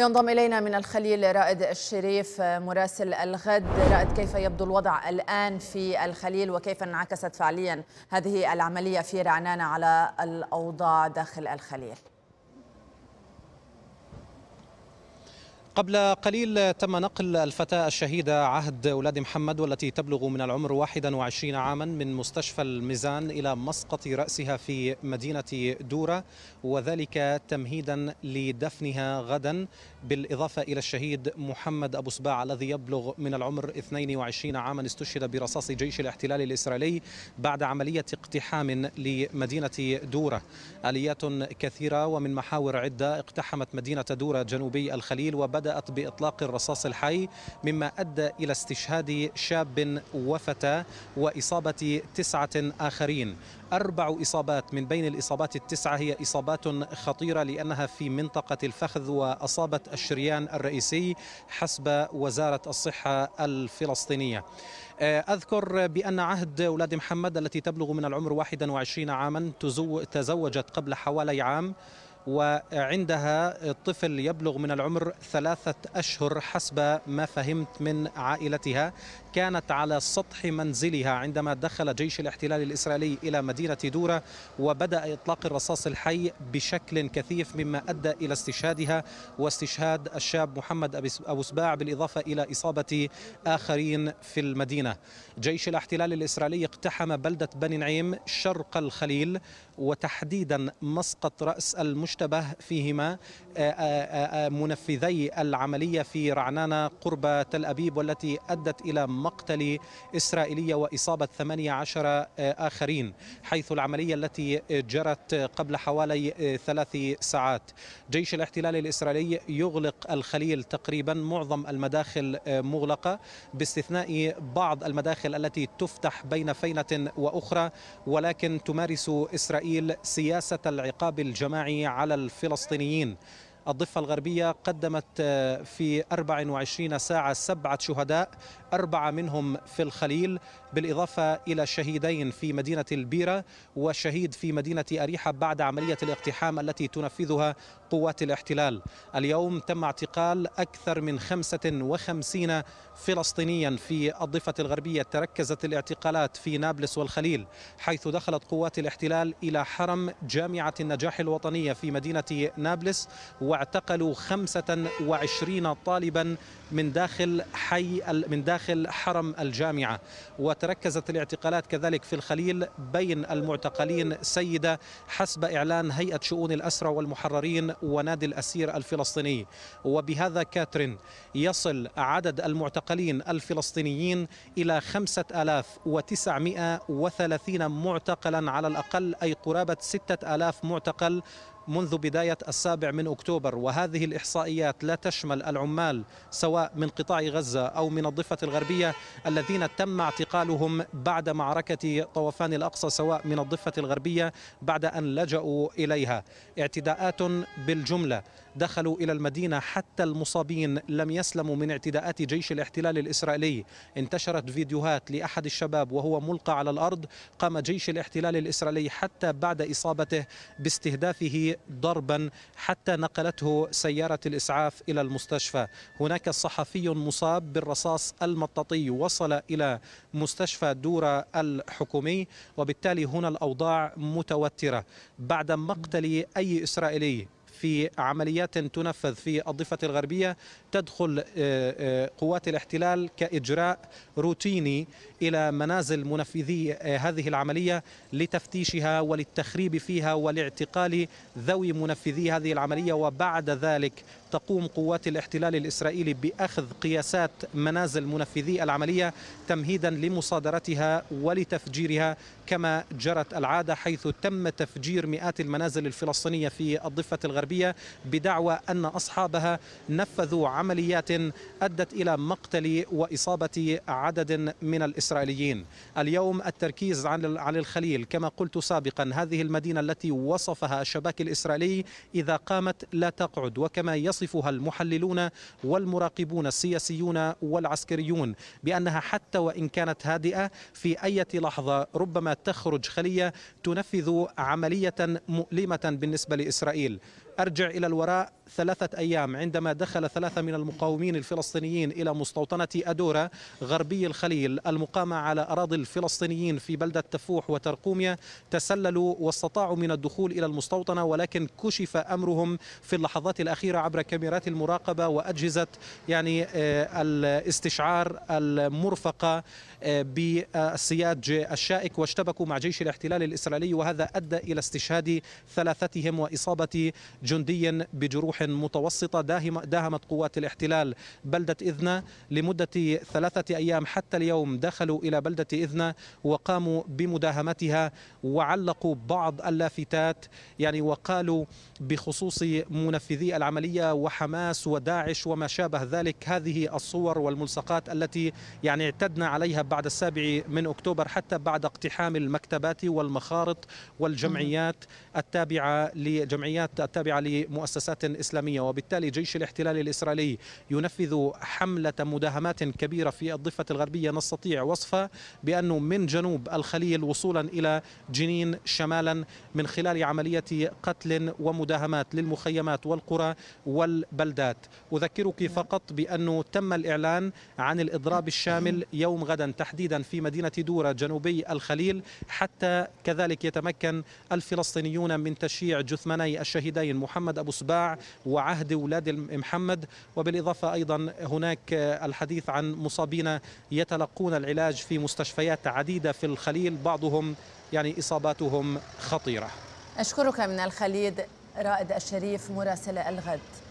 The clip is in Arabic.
ينضم إلينا من الخليل رائد الشريف مراسل الغد رائد كيف يبدو الوضع الآن في الخليل وكيف انعكست فعليا هذه العملية في رعنانة على الأوضاع داخل الخليل قبل قليل تم نقل الفتاة الشهيدة عهد أولاد محمد والتي تبلغ من العمر 21 عاما من مستشفى الميزان إلى مسقط رأسها في مدينة دورة وذلك تمهيدا لدفنها غدا بالإضافة إلى الشهيد محمد أبو سباع الذي يبلغ من العمر 22 عاما استشهد برصاص جيش الاحتلال الإسرائيلي بعد عملية اقتحام لمدينة دورة آليات كثيرة ومن محاور عدة اقتحمت مدينة دورة جنوبي الخليل وبدأ بدأت بإطلاق الرصاص الحي مما أدى إلى استشهاد شاب وفتى وإصابة تسعة آخرين أربع إصابات من بين الإصابات التسعة هي إصابات خطيرة لأنها في منطقة الفخذ وأصابت الشريان الرئيسي حسب وزارة الصحة الفلسطينية آه، أذكر بأن عهد أولاد محمد التي تبلغ من العمر 21 عاما تزوجت قبل حوالي عام وعندها الطفل يبلغ من العمر ثلاثة أشهر حسب ما فهمت من عائلتها كانت على سطح منزلها عندما دخل جيش الاحتلال الإسرائيلي إلى مدينة دورة وبدأ إطلاق الرصاص الحي بشكل كثيف مما أدى إلى استشهادها واستشهاد الشاب محمد أبو سباع بالإضافة إلى إصابة آخرين في المدينة جيش الاحتلال الإسرائيلي اقتحم بلدة بني نعيم شرق الخليل وتحديدا مسقط رأس المشتبه فيهما آه، آه، آه، منفذي العملية في رعنانة قرب تل أبيب والتي أدت إلى مقتل إسرائيلية وإصابة 18 آخرين حيث العملية التي جرت قبل حوالي ثلاث ساعات جيش الاحتلال الإسرائيلي يغلق الخليل تقريبا معظم المداخل مغلقة باستثناء بعض المداخل التي تفتح بين فينة وأخرى ولكن تمارس إسرائيل إسرائيل سياسة العقاب الجماعي على الفلسطينيين الضفة الغربية قدمت آه، في 24 ساعة سبعة شهداء أربعة منهم في الخليل بالإضافة إلى شهيدين في مدينة البيرة وشهيد في مدينة أريحة بعد عملية الاقتحام التي تنفذها قوات الاحتلال اليوم تم اعتقال أكثر من 55 فلسطينيا في الضفة الغربية تركزت الاعتقالات في نابلس والخليل حيث دخلت قوات الاحتلال إلى حرم جامعة النجاح الوطنية في مدينة نابلس و اعتقلوا 25 طالبا من داخل حي من داخل حرم الجامعة وتركزت الاعتقالات كذلك في الخليل بين المعتقلين سيدة حسب إعلان هيئة شؤون الأسرى والمحررين ونادي الأسير الفلسطيني وبهذا كاترين يصل عدد المعتقلين الفلسطينيين إلى 5930 معتقلا على الأقل أي قرابة 6000 معتقل منذ بداية السابع من أكتوبر وهذه الإحصائيات لا تشمل العمال سواء من قطاع غزة أو من الضفة الغربية الذين تم اعتقالهم بعد معركة طوفان الأقصى سواء من الضفة الغربية بعد أن لجأوا إليها اعتداءات بالجملة دخلوا إلى المدينة حتى المصابين لم يسلموا من اعتداءات جيش الاحتلال الإسرائيلي انتشرت فيديوهات لأحد الشباب وهو ملقى على الأرض قام جيش الاحتلال الإسرائيلي حتى بعد إصابته باستهدافه ضربا حتى نقلته سيارة الإسعاف إلى المستشفى هناك صحفي مصاب بالرصاص المطاطي وصل إلى مستشفى دورة الحكومي وبالتالي هنا الأوضاع متوترة بعد مقتل أي إسرائيلي في عمليات تنفذ في الضفة الغربية تدخل آه، آه، قوات الاحتلال كإجراء روتيني إلى منازل منفذي آه، هذه العملية لتفتيشها وللتخريب فيها ولاعتقال ذوي منفذي هذه العملية وبعد ذلك تقوم قوات الاحتلال الإسرائيلي بأخذ قياسات منازل منفذي العملية تمهيدا لمصادرتها ولتفجيرها كما جرت العادة حيث تم تفجير مئات المنازل الفلسطينية في الضفة الغربية الارهابيه بدعوى أن أصحابها نفذوا عمليات أدت إلى مقتل وإصابة عدد من الإسرائيليين اليوم التركيز عن الخليل كما قلت سابقا هذه المدينة التي وصفها الشباك الإسرائيلي إذا قامت لا تقعد وكما يصفها المحللون والمراقبون السياسيون والعسكريون بأنها حتى وإن كانت هادئة في أي لحظة ربما تخرج خلية تنفذ عملية مؤلمة بالنسبة لإسرائيل أرجع إلى الوراء ثلاثة أيام عندما دخل ثلاثة من المقاومين الفلسطينيين إلى مستوطنة أدورة غربي الخليل المقامة على أراضي الفلسطينيين في بلدة تفوح وترقوميا تسللوا واستطاعوا من الدخول إلى المستوطنة ولكن كشف أمرهم في اللحظات الأخيرة عبر كاميرات المراقبة وأجهزة يعني آه، الاستشعار المرفقة آه، بالسياج الشائك واشتبكوا مع جيش الاحتلال الإسرائيلي وهذا أدى إلى استشهاد ثلاثتهم وإصابة جندي بجروح متوسطة داهمت قوات الاحتلال بلدة إذنا لمدة ثلاثة أيام حتى اليوم دخلوا إلى بلدة إذنا وقاموا بمداهمتها وعلقوا بعض اللافتات يعني وقالوا بخصوص منفذي العملية وحماس وداعش وما شابه ذلك هذه الصور والملصقات التي يعني اعتدنا عليها بعد السابع من أكتوبر حتى بعد اقتحام المكتبات والمخارط والجمعيات التابعة لجمعيات التابعة لمؤسسات إسلامية وبالتالي جيش الاحتلال الإسرائيلي ينفذ حملة مداهمات كبيرة في الضفة الغربية نستطيع وصفها بأنه من جنوب الخليل وصولا إلى جنين شمالا من خلال عملية قتل ومداهمات للمخيمات والقرى والبلدات أذكرك نعم. فقط بأنه تم الإعلان عن الإضراب الشامل يوم غدا تحديدا في مدينة دورة جنوبي الخليل حتى كذلك يتمكن الفلسطينيون من تشييع جثماني الشهيدين محمد أبو سباع وعهد أولاد محمد وبالإضافة أيضا هناك الحديث عن مصابين يتلقون العلاج في مستشفيات عديدة في الخليل بعضهم يعني إصاباتهم خطيرة أشكرك من الخليل رائد الشريف مراسل الغد